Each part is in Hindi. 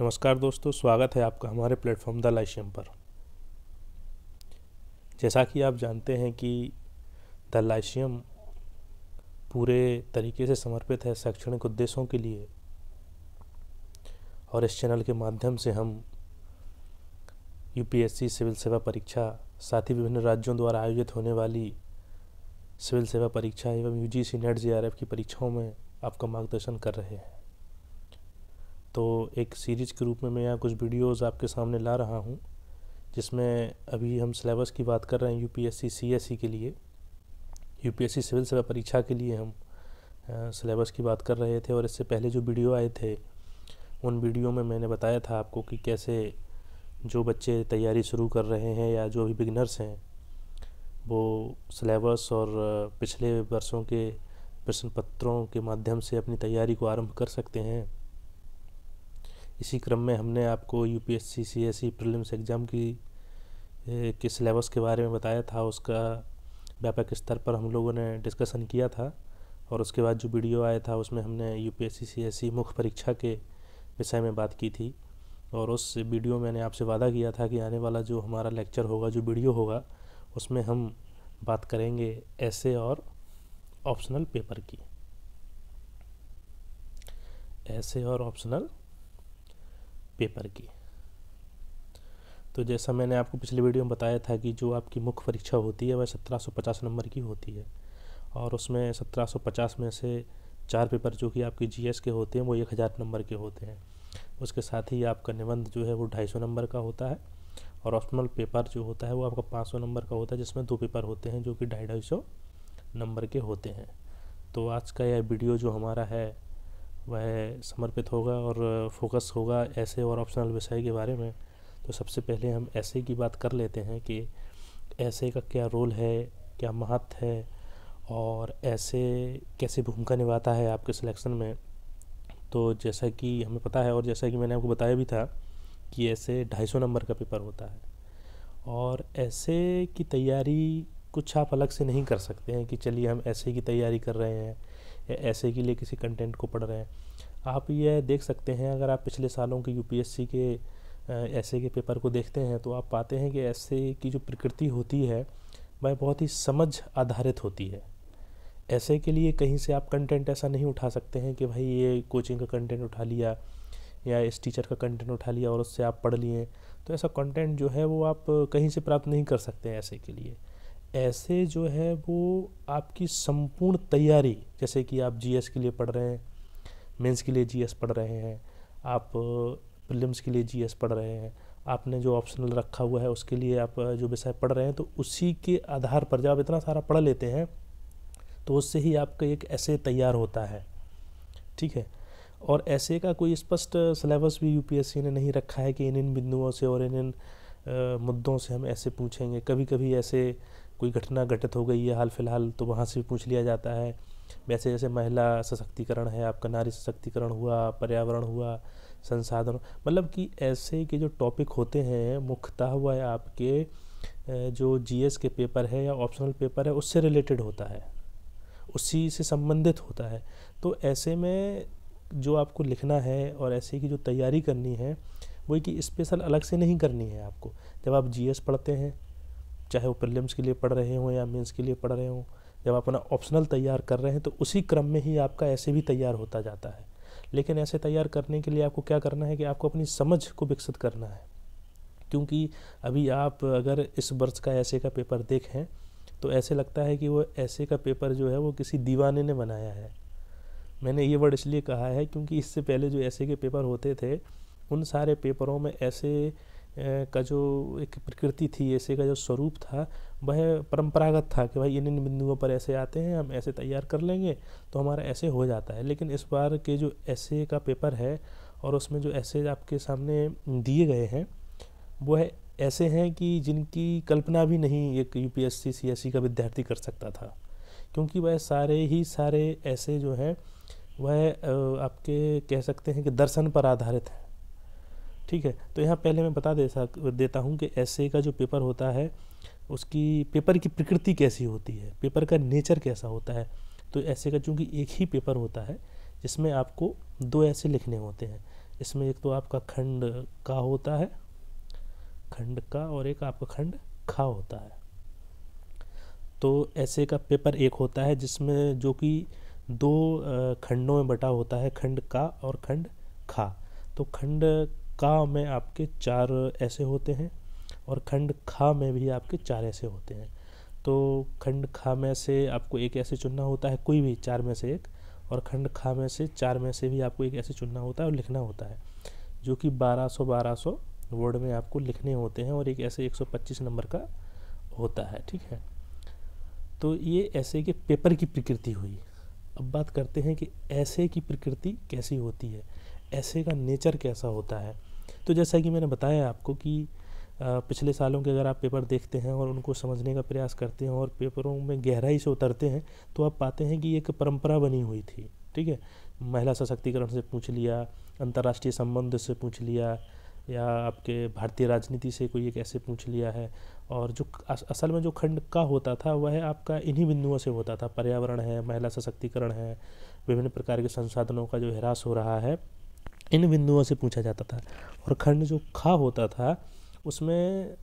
नमस्कार दोस्तों स्वागत है आपका हमारे प्लेटफॉर्म द लाइशियम पर जैसा कि आप जानते हैं कि द लाइशियम पूरे तरीके से समर्पित है शैक्षणिक उद्देश्यों के लिए और इस चैनल के माध्यम से हम यूपीएससी सिविल सेवा परीक्षा साथ ही विभिन्न राज्यों द्वारा आयोजित होने वाली सिविल सेवा परीक्षा एवं यू जी सी नेट जे की परीक्षाओं में आपका मार्गदर्शन कर रहे हैं तो एक सीरीज़ के रूप में मैं यहाँ कुछ वीडियोस आपके सामने ला रहा हूँ जिसमें अभी हम सिलेबस की बात कर रहे हैं यूपीएससी सीएससी के लिए यूपीएससी सिविल सेवा परीक्षा के लिए हम सिलेबस की बात कर रहे थे और इससे पहले जो वीडियो आए थे उन वीडियो में मैंने बताया था आपको कि कैसे जो बच्चे तैयारी शुरू कर रहे हैं या जो अभी बिगनर्स हैं वो सिलेबस और पिछले वर्षों के प्रश्न पत्रों के माध्यम से अपनी तैयारी को आरंभ कर सकते हैं इसी क्रम में हमने आपको U P S C C S E prelims exam की के सिलेबस के बारे में बताया था उसका व्यापक स्तर पर हम लोगों ने डिस्कशन किया था और उसके बाद जो वीडियो आया था उसमें हमने U P S C C S E मुख्य परीक्षा के विषय में बात की थी और उस वीडियो मैंने आपसे वादा किया था कि आने वाला जो हमारा लेक्चर होगा जो वीडियो होगा उसमें हम बात करेंगे ऐसे और ऑप्शनल पेपर की ऐसे और ऑप्शनल पेपर की तो जैसा मैंने आपको पिछले वीडियो में बताया था कि जो आपकी मुख्य परीक्षा होती है वह 1750 नंबर की होती है और उसमें 1750 में से चार पेपर जो कि आपके जीएस के होते हैं वो एक हज़ार नंबर के होते हैं उसके साथ ही आपका निबंध जो है वो ढाई सौ नंबर का होता है और ऑप्शनल पेपर जो होता है वो आपका पाँच सौ नंबर का होता है जिसमें दो पेपर होते हैं जो कि ढाई ढाई सौ नंबर के होते हैं तो आज का यह वीडियो जो हमारा है वह समर्पित होगा और फोकस होगा ऐसे और ऑप्शनल विषय के बारे में तो सबसे पहले हम ऐसे की बात कर लेते हैं कि ऐसे का क्या रोल है क्या महत्व है और ऐसे कैसे भूमिका निभाता है आपके सिलेक्शन में तो जैसा कि हमें पता है और जैसा कि मैंने आपको बताया भी था कि ऐसे ढाई सौ नंबर का पेपर होता है और ऐसे की तैयारी कुछ आप अलग से नहीं कर सकते हैं कि चलिए हम ऐसे की तैयारी कर रहे हैं ऐसे के लिए किसी कंटेंट को पढ़ रहे हैं आप यह देख सकते हैं अगर आप पिछले सालों के यू के ऐसे के पेपर को देखते हैं तो आप पाते हैं कि ऐसे की जो प्रकृति होती है वह बहुत ही समझ आधारित होती है ऐसे के लिए कहीं से आप कंटेंट ऐसा नहीं उठा सकते हैं कि भाई ये कोचिंग का कंटेंट उठा लिया या इस टीचर का कंटेंट उठा लिया और उससे आप पढ़ लिए तो ऐसा कंटेंट जो है वो आप कहीं से प्राप्त नहीं कर सकते हैं ऐसे के लिए ऐसे जो है वो आपकी संपूर्ण तैयारी जैसे कि आप जीएस के लिए पढ़ रहे हैं मेंस के लिए जीएस पढ़ रहे हैं आप प्रिलिम्स के लिए जीएस पढ़ रहे हैं आपने जो ऑप्शनल रखा हुआ है उसके लिए आप जो विषय पढ़ रहे हैं तो उसी के आधार पर जब आप इतना सारा पढ़ लेते हैं तो उससे ही आपका एक ऐसे तैयार होता है ठीक है और ऐसे का कोई स्पष्ट सिलेबस भी यूपीएससी ने नहीं रखा है कि इन इन बिंदुओं से और इन इन मुद्दों से हम ऐसे पूछेंगे कभी कभी ऐसे कोई घटना घटित हो गई है हाल फिलहाल तो वहाँ से भी पूछ लिया जाता है वैसे जैसे महिला सशक्तिकरण है आपका नारी सशक्तिकरण हुआ पर्यावरण हुआ संसाधन मतलब कि ऐसे के जो टॉपिक होते हैं मुख्यतः हुआ है आपके जो जीएस के पेपर है या ऑप्शनल पेपर है उससे रिलेटेड होता है उसी से संबंधित होता है तो ऐसे में जो आपको लिखना है और ऐसे की जो तैयारी करनी है वही कि स्पेशल अलग से नहीं करनी है आपको जब आप जी पढ़ते हैं चाहे वो प्रिलियम्स के लिए पढ़ रहे हों या मेंस के लिए पढ़ रहे हों जब आप अपना ऑप्शनल तैयार कर रहे हैं तो उसी क्रम में ही आपका ऐसे भी तैयार होता जाता है लेकिन ऐसे तैयार करने के लिए आपको क्या करना है कि आपको अपनी समझ को विकसित करना है क्योंकि अभी आप अगर इस वर्ष का ऐसे का पेपर देखें तो ऐसे लगता है कि वो ऐसे का पेपर जो है वो किसी दीवाने ने बनाया है मैंने ये वर्ड इसलिए कहा है क्योंकि इससे पहले जो ऐसे के पेपर होते थे उन सारे पेपरों में ऐसे का जो एक प्रकृति थी ऐसे का जो स्वरूप था वह परंपरागत था कि भाई इन इन बिंदुओं पर ऐसे आते हैं हम ऐसे तैयार कर लेंगे तो हमारा ऐसे हो जाता है लेकिन इस बार के जो ऐसे का पेपर है और उसमें जो ऐसे आपके सामने दिए गए हैं वो है ऐसे हैं कि जिनकी कल्पना भी नहीं एक यू पी का विद्यार्थी कर सकता था क्योंकि वह सारे ही सारे ऐसे जो हैं वह आपके कह सकते हैं कि दर्शन पर आधारित हैं ठीक है तो यहाँ पहले मैं बता दे सक देता हूँ कि ऐसे का जो पेपर होता है उसकी पेपर की प्रकृति कैसी होती है पेपर का नेचर कैसा होता है तो ऐसे का चूँकि एक ही पेपर होता है जिसमें आपको दो ऐसे लिखने होते हैं इसमें एक तो आपका खंड का होता है खंड का और एक आपका खंड खा होता है तो ऐसे का पेपर एक होता है जिसमें जो कि दो खंडों में बटा होता है खंड का और खंड खा तो खंड का में आपके चार ऐसे होते हैं और खंड खा में भी आपके चार ऐसे होते हैं तो खंड खा में से आपको एक ऐसे चुनना होता है कोई भी चार में से एक और खंड खा में से चार में से भी आपको एक ऐसे चुनना होता है और लिखना होता है जो कि 1200 1200 वर्ड में आपको लिखने होते हैं और एक ऐसे 125 नंबर का होता है ठीक है तो ये ऐसे के पेपर की प्रकृति हुई अब बात करते हैं कि ऐसे की प्रकृति कैसी होती है ऐसे का नेचर कैसा होता है तो जैसा कि मैंने बताया आपको कि पिछले सालों के अगर आप पेपर देखते हैं और उनको समझने का प्रयास करते हैं और पेपरों में गहराई से उतरते हैं तो आप पाते हैं कि एक परंपरा बनी हुई थी ठीक है महिला सशक्तिकरण से पूछ लिया अंतर्राष्ट्रीय संबंध से पूछ लिया या आपके भारतीय राजनीति से कोई एक ऐसे पूछ लिया है और जो असल में जो खंड का होता था वह आपका इन्हीं बिंदुओं से होता था पर्यावरण है महिला सशक्तिकरण है विभिन्न प्रकार के संसाधनों का जो ह्रास हो रहा है इन बिंदुओं से पूछा जाता था और खंड जो खा होता था उसमें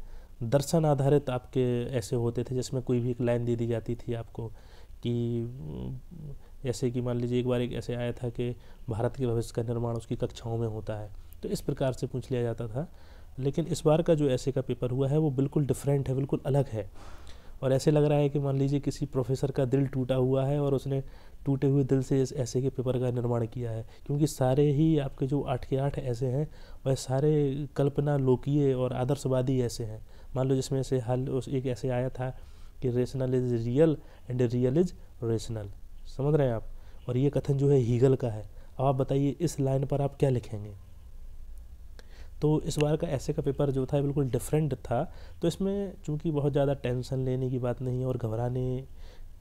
दर्शन आधारित आपके ऐसे होते थे जिसमें कोई भी एक लाइन दे दी जाती थी आपको कि जैसे कि मान लीजिए एक बार एक ऐसे आया था कि भारत के भविष्य का निर्माण उसकी कक्षाओं में होता है तो इस प्रकार से पूछ लिया जाता था लेकिन इस बार का जो ऐसे का पेपर हुआ है वो बिल्कुल डिफरेंट है बिल्कुल अलग है और ऐसे लग रहा है कि मान लीजिए किसी प्रोफेसर का दिल टूटा हुआ है और उसने टूटे हुए दिल से ऐसे के पेपर का निर्माण किया है क्योंकि सारे ही आपके जो आठ के आठ ऐसे हैं वह सारे कल्पना लोकीय और आदर्शवादी ऐसे हैं मान लो जिसमें से हाल उस एक ऐसे आया था कि rational is real and real is rational समझ रहे हैं आप और ये कथन जो है हीगल का है अब आप बताइए इस लाइन पर आप क्या लिखेंगे तो इस बार का ऐसे का पेपर जो था बिल्कुल डिफरेंट था तो इसमें चूँकि बहुत ज़्यादा टेंशन लेने की बात नहीं है और घबराने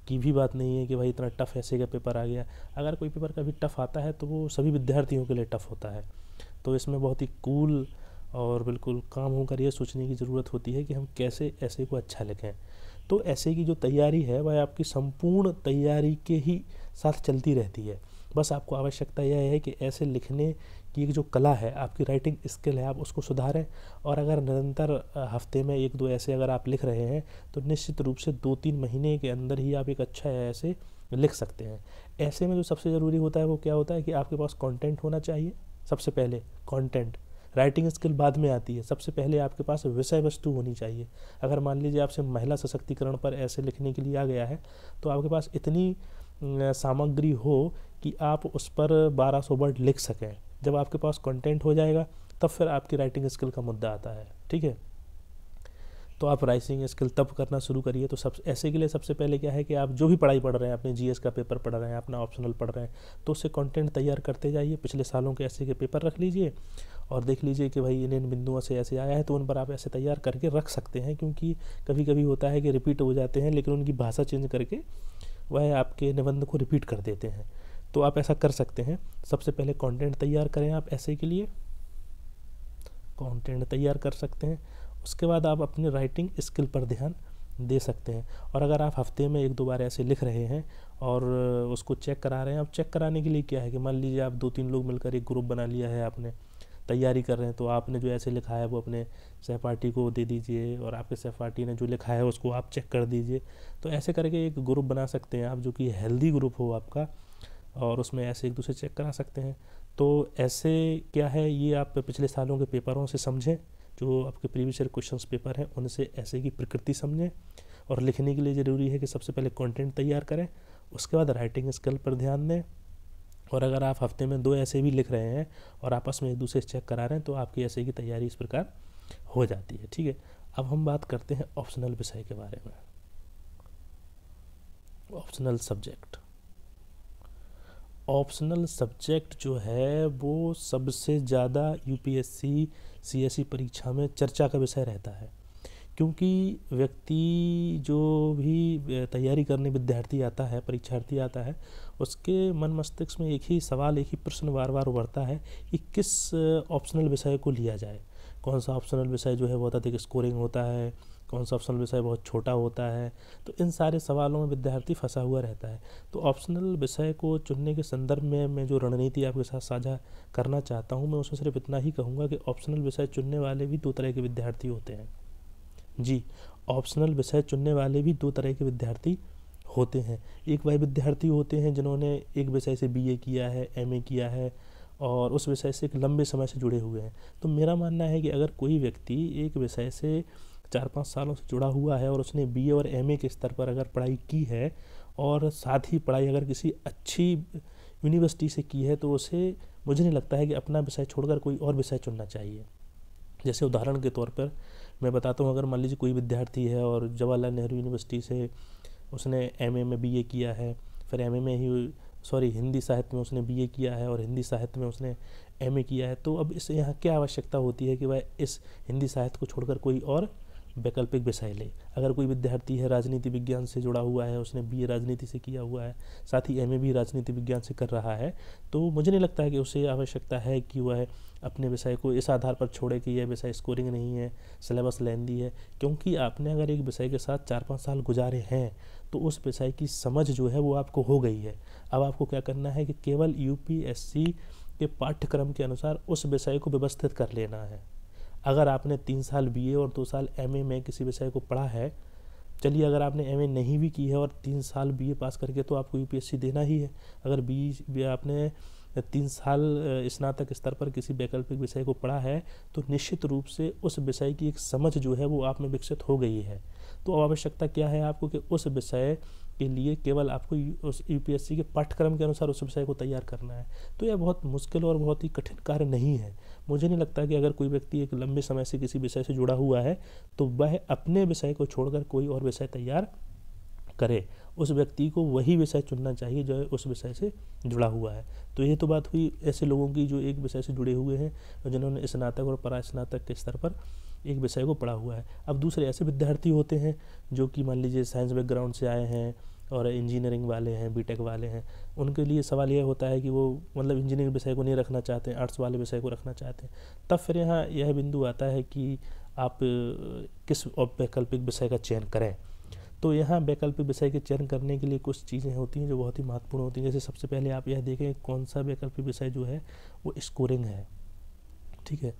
की भी बात नहीं है कि भाई इतना टफ ऐसे का पेपर आ गया अगर कोई पेपर कभी टफ आता है तो वो सभी विद्यार्थियों के लिए टफ होता है तो इसमें बहुत ही कूल और बिल्कुल काम होकर यह सोचने की ज़रूरत होती है कि हम कैसे ऐसे को अच्छा लिखें तो ऐसे की जो तैयारी है वह आपकी संपूर्ण तैयारी के ही साथ चलती रहती है बस आपको आवश्यकता यह है कि ऐसे लिखने की जो कला है आपकी राइटिंग स्किल है आप उसको सुधारें और अगर निरंतर हफ्ते में एक दो ऐसे अगर आप लिख रहे हैं तो निश्चित रूप से दो तीन महीने के अंदर ही आप एक अच्छा ऐसे लिख सकते हैं ऐसे में जो सबसे ज़रूरी होता है वो क्या होता है कि आपके पास कंटेंट होना चाहिए सबसे पहले कंटेंट राइटिंग स्किल बाद में आती है सबसे पहले आपके पास विषय वस्तु होनी चाहिए अगर मान लीजिए आपसे महिला सशक्तिकरण पर ऐसे लिखने के लिए आ गया है तो आपके पास इतनी सामग्री हो कि आप उस पर 1200 वर्ड लिख सकें जब आपके पास कंटेंट हो जाएगा तब फिर आपकी राइटिंग स्किल का मुद्दा आता है ठीक है तो आप राइसिंग स्किल तब करना शुरू करिए तो सब ऐसे के लिए सबसे पहले क्या है कि आप जो भी पढ़ाई पढ़ रहे हैं अपने जीएस का पेपर पढ़ रहे हैं अपना ऑप्शनल पढ़ रहे हैं तो उससे कंटेंट तैयार करते जाइए पिछले सालों के ऐसे के पेपर रख लीजिए और देख लीजिए कि भाई इन इन बिंदुओं से ऐसे आया है तो उन पर आप ऐसे तैयार करके रख सकते हैं क्योंकि कभी कभी होता है कि रिपीट हो जाते हैं लेकिन उनकी भाषा चेंज करके वह आपके निबंध को रिपीट कर देते हैं तो आप ऐसा कर सकते हैं सबसे पहले कंटेंट तैयार करें आप ऐसे के लिए कंटेंट तैयार कर सकते हैं उसके बाद आप अपनी राइटिंग स्किल पर ध्यान दे सकते हैं और अगर आप हफ्ते में एक दो बार ऐसे लिख रहे हैं और उसको चेक करा रहे हैं आप चेक कराने के लिए क्या है कि मान लीजिए आप दो तीन लोग मिलकर एक ग्रुप बना लिया है आपने तैयारी कर रहे हैं तो आपने जो ऐसे लिखा है वो अपने सहपाठी को दे दीजिए और आपके सहपाठी ने जो लिखा है उसको आप चेक कर दीजिए तो ऐसे करके एक ग्रुप बना सकते हैं आप जो कि हेल्दी ग्रुप हो आपका और उसमें ऐसे एक दूसरे चेक करा सकते हैं तो ऐसे क्या है ये आप पिछले सालों के पेपरों से समझें जो आपके प्रीवियस ईयर क्वेश्चन पेपर हैं उनसे ऐसे की प्रकृति समझें और लिखने के लिए ज़रूरी है कि सबसे पहले कंटेंट तैयार करें उसके बाद राइटिंग स्किल पर ध्यान दें और अगर आप हफ्ते में दो ऐसे भी लिख रहे हैं और आपस में एक दूसरे से चेक करा रहे हैं तो आपकी ऐसे की तैयारी इस प्रकार हो जाती है ठीक है अब हम बात करते हैं ऑप्शनल विषय के बारे में ऑप्शनल सब्जेक्ट ऑप्शनल सब्जेक्ट जो है वो सबसे ज़्यादा यूपीएससी सीएससी e परीक्षा में चर्चा का विषय रहता है क्योंकि व्यक्ति जो भी तैयारी करने विद्यार्थी आता है परीक्षार्थी आता है उसके मन मस्तिष्क में एक ही सवाल एक ही प्रश्न बार बार उभरता है कि किस ऑप्शनल विषय को लिया जाए कौन सा ऑप्शनल विषय जो है बहुत अधिक स्कोरिंग होता है कौन सा ऑप्शनल विषय बहुत छोटा होता है तो इन सारे सवालों में विद्यार्थी फंसा हुआ रहता है तो ऑप्शनल विषय को चुनने के संदर्भ में मैं जो रणनीति आपके साथ साझा करना चाहता हूँ मैं उसमें सिर्फ इतना ही कहूँगा कि ऑप्शनल विषय चुनने वाले भी दो तरह के विद्यार्थी होते हैं जी ऑप्शनल विषय चुनने वाले भी दो तरह के विद्यार्थी होते हैं एक वह विद्यार्थी होते हैं जिन्होंने एक विषय से बीए किया है एमए किया है और उस विषय से एक लंबे समय से जुड़े हुए हैं तो मेरा मानना है कि अगर कोई व्यक्ति एक विषय से चार पाँच सालों से जुड़ा हुआ है और उसने बी और एम के स्तर पर अगर पढ़ाई की है और साथ ही पढ़ाई अगर किसी अच्छी यूनिवर्सिटी से की है तो उसे मुझे नहीं लगता है कि अपना विषय छोड़कर कोई और विषय चुनना चाहिए जैसे उदाहरण के तौर पर मैं बताता हूँ अगर मान लीजिए कोई विद्यार्थी है और जवाहरलाल नेहरू यूनिवर्सिटी से उसने एम में बी किया है फिर एम में ही सॉरी हिंदी साहित्य में उसने बीए किया है और हिंदी साहित्य में उसने एम किया है तो अब इस यहाँ क्या आवश्यकता होती है कि वह इस हिंदी साहित्य को छोड़कर कोई और वैकल्पिक विषय ले अगर कोई विद्यार्थी है राजनीति विज्ञान से जुड़ा हुआ है उसने बी राजनीति से किया हुआ है साथ ही एम भी राजनीति विज्ञान से कर रहा है तो मुझे नहीं लगता है कि उसे आवश्यकता है कि वह अपने विषय को इस आधार पर छोड़े कि यह विषय स्कोरिंग नहीं है सिलेबस लेंदी है क्योंकि आपने अगर एक विषय के साथ चार पाँच साल गुजारे हैं तो उस विषय की समझ जो है वो आपको हो गई है अब आपको क्या करना है कि केवल यूपीएससी के पाठ्यक्रम के अनुसार उस विषय को व्यवस्थित कर लेना है अगर आपने तीन साल बी और दो साल एम में किसी विषय को पढ़ा है चलिए अगर आपने एम नहीं भी की है और तीन साल बी पास करके तो आपको यू देना ही है अगर बी आपने तीन साल स्नातक स्तर पर किसी वैकल्पिक विषय को पढ़ा है तो निश्चित रूप से उस विषय की एक समझ जो है वो आप में विकसित हो गई है तो आवश्यकता क्या है आपको कि उस विषय के लिए केवल आपको उस यूपीएससी के पाठ्यक्रम के अनुसार उस विषय को तैयार करना है तो यह बहुत मुश्किल और बहुत ही कठिन कार्य नहीं है मुझे नहीं लगता कि अगर कोई व्यक्ति एक लंबे समय से किसी विषय से जुड़ा हुआ है तो वह अपने विषय को छोड़कर कोई और विषय तैयार करे उस व्यक्ति को वही विषय चुनना चाहिए जो उस विषय से जुड़ा हुआ है तो ये तो बात हुई ऐसे लोगों की जो एक विषय से जुड़े हुए हैं जिन्होंने स्नातक और परास्नातक के स्तर पर एक विषय को पढ़ा हुआ है अब दूसरे ऐसे विद्यार्थी होते हैं जो कि मान लीजिए साइंस बैकग्राउंड से आए हैं और इंजीनियरिंग वाले हैं बीटेक वाले हैं उनके लिए सवाल यह होता है कि वो मतलब इंजीनियरिंग विषय को नहीं रखना चाहते आर्ट्स वाले विषय को रखना चाहते हैं तब फिर यहाँ यह बिंदु आता है कि आप किस वैकल्पिक विषय का चयन करें तो यहाँ वैकल्पिक विषय के चयन करने के लिए कुछ चीज़ें होती हैं जो बहुत ही महत्वपूर्ण होती हैं जैसे सबसे पहले आप यह देखें कौन सा वैकल्पिक विषय जो है वो स्कोरिंग है ठीक है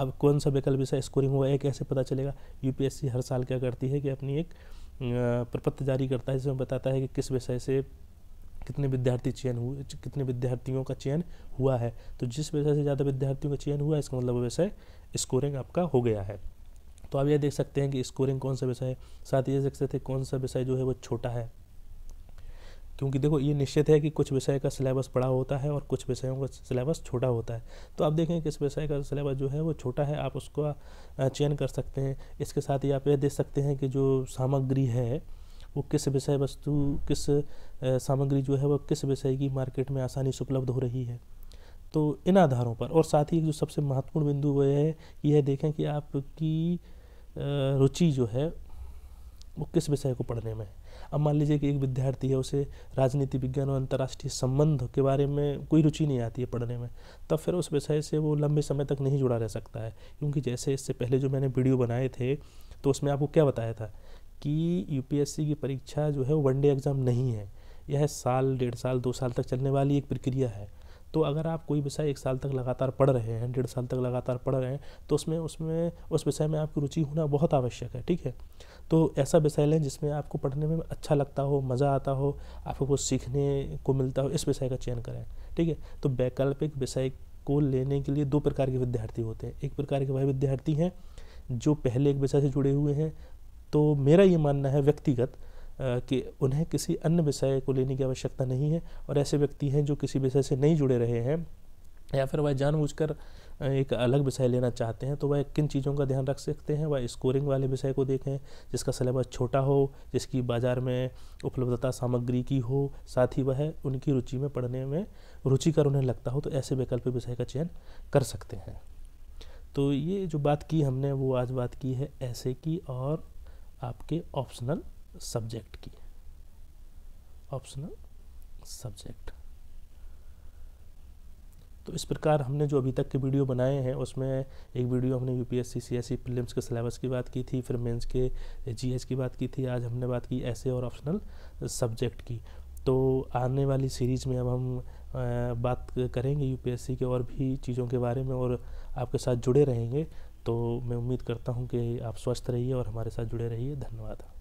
अब कौन सा विकल्प इसका स्कोरिंग हुआ एक ऐसे पता चलेगा यूपीएससी हर साल क्या करती है कि अपनी एक प्रपत्र जारी करता है जिसमें बताता है कि किस विषय से कितने विद्यार्थी चयन हुए कितने विद्यार्थियों का चयन हुआ है तो जिस विषय से ज़्यादा विद्यार्थियों का चयन हुआ है इसका मतलब विषय स्कोरिंग आपका हो गया है तो आप ये देख सकते हैं कि स्कोरिंग कौन सा विषय है साथ ये देख सकते थे कौन सा विषय जो है वो छोटा है क्योंकि देखो ये निश्चित है कि कुछ विषय का सिलेबस बड़ा होता है और कुछ विषयों का सिलेबस छोटा होता है तो आप देखें किस विषय का सिलेबस जो है वो छोटा है आप उसका चयन कर सकते हैं इसके साथ ही आप यह देख सकते हैं कि जो सामग्री है वो किस विषय वस्तु किस सामग्री जो है वो किस विषय की मार्केट में आसानी से उपलब्ध हो रही है तो इन आधारों पर और साथ ही जो सबसे महत्वपूर्ण बिंदु वह है यह देखें कि आपकी रुचि जो है वो किस विषय को पढ़ने में अब मान लीजिए कि एक विद्यार्थी है उसे राजनीति विज्ञान और अंतर्राष्ट्रीय संबंध के बारे में कोई रुचि नहीं आती है पढ़ने में तब फिर उस विषय से वो लंबे समय तक नहीं जुड़ा रह सकता है क्योंकि जैसे इससे पहले जो मैंने वीडियो बनाए थे तो उसमें आपको क्या बताया था कि यूपीएससी की परीक्षा जो है वो वन डे एग्ज़ाम नहीं है यह साल डेढ़ साल दो साल तक चलने वाली एक प्रक्रिया है तो अगर आप कोई विषय एक साल तक लगातार पढ़ रहे हैं डेढ़ साल तक लगातार पढ़ रहे हैं तो उसमें उसमें उस विषय में आपकी रुचि होना बहुत आवश्यक है ठीक है तो ऐसा विषय लें जिसमें आपको पढ़ने में अच्छा लगता हो मज़ा आता हो आपको कुछ सीखने को मिलता हो इस विषय का चयन करें ठीक है तो वैकल्पिक विषय को लेने के लिए दो प्रकार के विद्यार्थी होते हैं एक प्रकार के वह विद्यार्थी हैं जो पहले एक विषय से जुड़े हुए हैं तो मेरा ये मानना है व्यक्तिगत कि उन्हें किसी अन्य विषय को लेने की आवश्यकता नहीं है और ऐसे व्यक्ति हैं जो किसी विषय से नहीं जुड़े रहे हैं या फिर वह जानबूझकर एक अलग विषय लेना चाहते हैं तो वह किन चीज़ों का ध्यान रख सकते हैं वह स्कोरिंग वाले विषय को देखें जिसका सिलेबस छोटा हो जिसकी बाज़ार में उपलब्धता सामग्री की हो साथ ही वह उनकी रुचि में पढ़ने में रुचिकर उन्हें लगता हो तो ऐसे वैकल्पिक विषय का चयन कर सकते हैं तो ये जो बात की हमने वो आज बात की है ऐसे की और आपके ऑप्शनल सब्जेक्ट की ऑप्शनल सब्जेक्ट तो इस प्रकार हमने जो अभी तक के वीडियो बनाए हैं उसमें एक वीडियो हमने यूपीएससी सीएससी फिल्म के सिलेबस की बात की थी फिर मेंस के जीएस की बात की थी आज हमने बात की ऐसे और ऑप्शनल सब्जेक्ट की तो आने वाली सीरीज़ में अब हम बात करेंगे यूपीएससी के और भी चीज़ों के बारे में और आपके साथ जुड़े रहेंगे तो मैं उम्मीद करता हूँ कि आप स्वस्थ रहिए और हमारे साथ जुड़े रहिए धन्यवाद